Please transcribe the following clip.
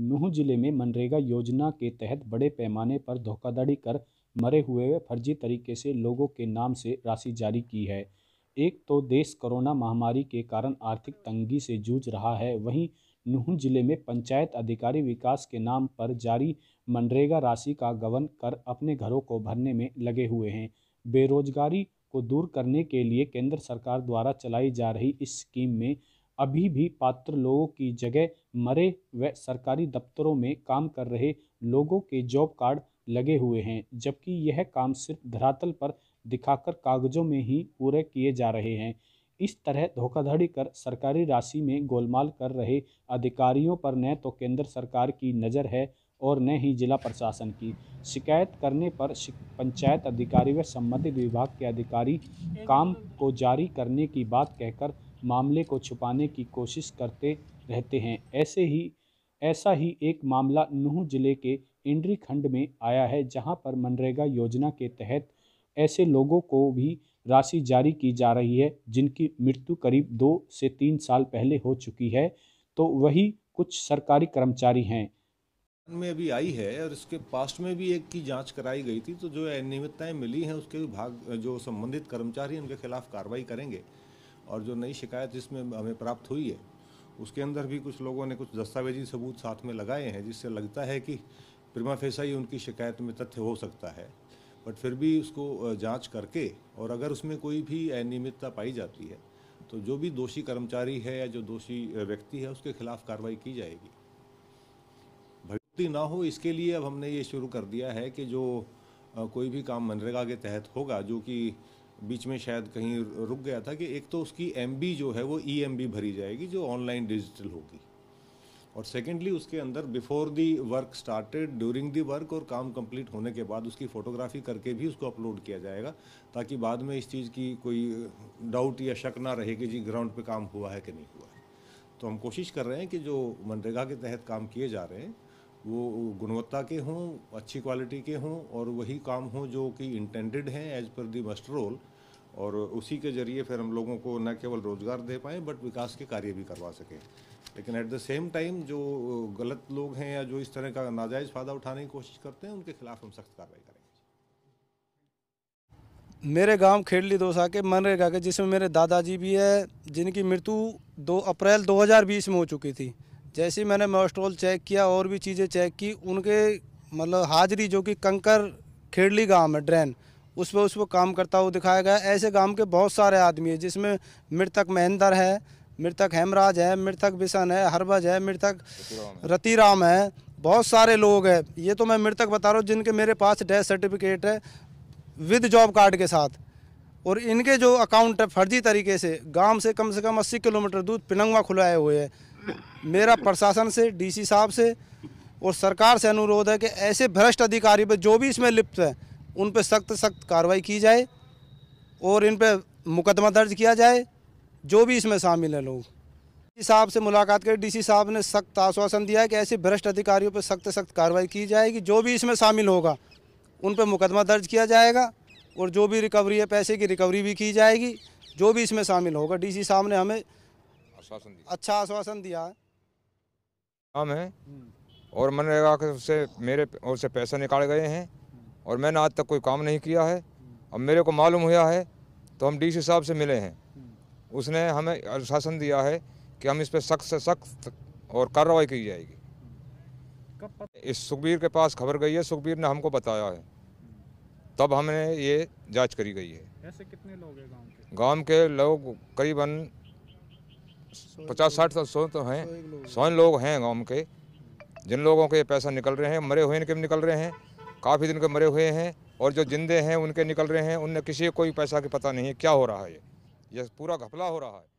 नूह जिले में मनरेगा योजना के तहत बड़े पैमाने पर धोखाधड़ी कर मरे हुए फर्जी तरीके से लोगों के नाम से राशि जारी की है एक तो देश कोरोना महामारी के कारण आर्थिक तंगी से जूझ रहा है वहीं नूह जिले में पंचायत अधिकारी विकास के नाम पर जारी मनरेगा राशि का गबन कर अपने घरों को भरने में लगे हुए हैं बेरोजगारी को दूर करने के लिए केंद्र सरकार द्वारा चलाई जा रही इस स्कीम में अभी भी पात्र लोगों की जगह मरे व सरकारी दफ्तरों में काम कर रहे लोगों के जॉब कार्ड लगे हुए हैं जबकि यह काम सिर्फ धरातल पर दिखाकर कागजों में ही पूरे किए जा रहे हैं इस तरह धोखाधड़ी कर सरकारी राशि में गोलमाल कर रहे अधिकारियों पर न तो केंद्र सरकार की नज़र है और न ही जिला प्रशासन की शिकायत करने पर पंचायत अधिकारी व संबंधित विभाग के अधिकारी काम को जारी करने की बात कहकर मामले को छुपाने की कोशिश करते रहते हैं ऐसे ही ऐसा ही एक मामला नूह जिले के इंड्री खंड में आया है जहां पर मनरेगा योजना के तहत ऐसे लोगों को भी राशि जारी की जा रही है जिनकी मृत्यु करीब दो से तीन साल पहले हो चुकी है तो वही कुछ सरकारी कर्मचारी हैं में भी आई है और इसके पास्ट में भी एक की जांच कराई गई थी तो जो अनियमितताएं मिली हैं उसके विभाग जो संबंधित कर्मचारी उनके खिलाफ कार्रवाई करेंगे और जो नई शिकायत जिसमें हमें प्राप्त हुई है उसके अंदर भी कुछ लोगों ने कुछ दस्तावेजी सबूत साथ में लगाए हैं जिससे लगता है कि प्रमा फेसा ही उनकी शिकायत में तथ्य हो सकता है बट फिर भी उसको जांच करके और अगर उसमें कोई भी अनियमितता पाई जाती है तो जो भी दोषी कर्मचारी है या जो दोषी व्यक्ति है उसके खिलाफ कार्रवाई की जाएगी भर्ती ना हो इसके लिए अब हमने ये शुरू कर दिया है कि जो कोई भी काम मनरेगा के तहत होगा जो कि बीच में शायद कहीं रुक गया था कि एक तो उसकी एम जो है वो ई e भरी जाएगी जो ऑनलाइन डिजिटल होगी और सेकेंडली उसके अंदर before the work started during the work और काम कंप्लीट होने के बाद उसकी फ़ोटोग्राफी करके भी उसको अपलोड किया जाएगा ताकि बाद में इस चीज़ की कोई डाउट या शक ना रहे कि जी ग्राउंड पे काम हुआ है कि नहीं हुआ है तो हम कोशिश कर रहे हैं कि जो मनरेगा के तहत काम किए जा रहे हैं वो गुणवत्ता के हों अच्छी क्वालिटी के हों और वही काम हों जो कि इंटेंडेड हैं एज पर दी मस्ट रोल और उसी के जरिए फिर हम लोगों को न केवल रोज़गार दे पाएँ बट विकास के कार्य भी करवा सकें लेकिन एट द सेम टाइम जो गलत लोग हैं या जो इस तरह का नाजायज़ फ़ायदा उठाने की कोशिश करते हैं उनके खिलाफ हम सख्त कार्रवाई करेंगे मेरे गांव खेड़ली दोसा के मनरेगा के जिसमें मेरे दादाजी भी है जिनकी मृत्यु 2 अप्रैल 2020 में हो चुकी थी जैसे मैंने मोस्ट्रोल चेक किया और भी चीज़ें चेक की उनके मतलब हाजिरी जो कि कंकर खेड़ली गांव है ड्रेन उस पर उस पर काम करता हुआ दिखाया गया ऐसे गांव के बहुत सारे आदमी हैं जिसमें मृतक महेंद्र है मृतक हेमराज है मृतक बिशन है हरबज है मृतक रतिराम है बहुत सारे लोग हैं ये तो मैं मृतक बता रहा हूँ जिनके मेरे पास डेथ सर्टिफिकेट है विद जॉब कार्ड के साथ और इनके जो अकाउंट है फर्जी तरीके से गांव से कम से कम 80 किलोमीटर दूर पिनंगवा खुलाए हुए हैं मेरा प्रशासन से डीसी साहब से और सरकार से अनुरोध है कि ऐसे भ्रष्ट अधिकारी पर जो भी इसमें लिप्त है उन पर सख्त सख्त कार्रवाई की जाए और इन पर मुकदमा दर्ज किया जाए जो भी इसमें शामिल है लोग डीसी साहब से मुलाकात कर डीसी साहब ने सख्त आश्वासन दिया है कि ऐसे भ्रष्ट अधिकारियों पर सख्त सख्त कार्रवाई की जाएगी जो भी इसमें शामिल होगा उन पर मुकदमा दर्ज किया जाएगा और जो भी रिकवरी है पैसे की रिकवरी भी की जाएगी जो भी इसमें शामिल होगा डीसी साहब ने हमें आश्वासन दिया अच्छा आश्वासन दिया है काम हाँ, हम्म। है और मनरेगा के से मेरे और से पैसे निकाल गए हैं हम्म। और मैंने आज तक कोई काम नहीं किया है हम्म। अब मेरे को मालूम हुआ है तो हम डी साहब से मिले हैं उसने हमें आश्वासन दिया है कि हम इस पर सख्त से सख्त और कार्रवाई की जाएगी इस सुखबीर के पास खबर गई है सुखबीर ने हमको बताया है तब हमने ये जांच करी गई है ऐसे कितने लोग हैं गांव के गांव के लोग करीबन पचास साठ सौ तो हैं सौ लोग हैं गाँव के जिन लोगों के पैसा निकल रहे हैं मरे हुए इनके भी निकल रहे हैं काफ़ी दिन के मरे हुए हैं और जो जिंदे हैं उनके निकल रहे हैं उनने किसी को कोई पैसा की पता नहीं है क्या हो रहा है ये पूरा घपला हो रहा है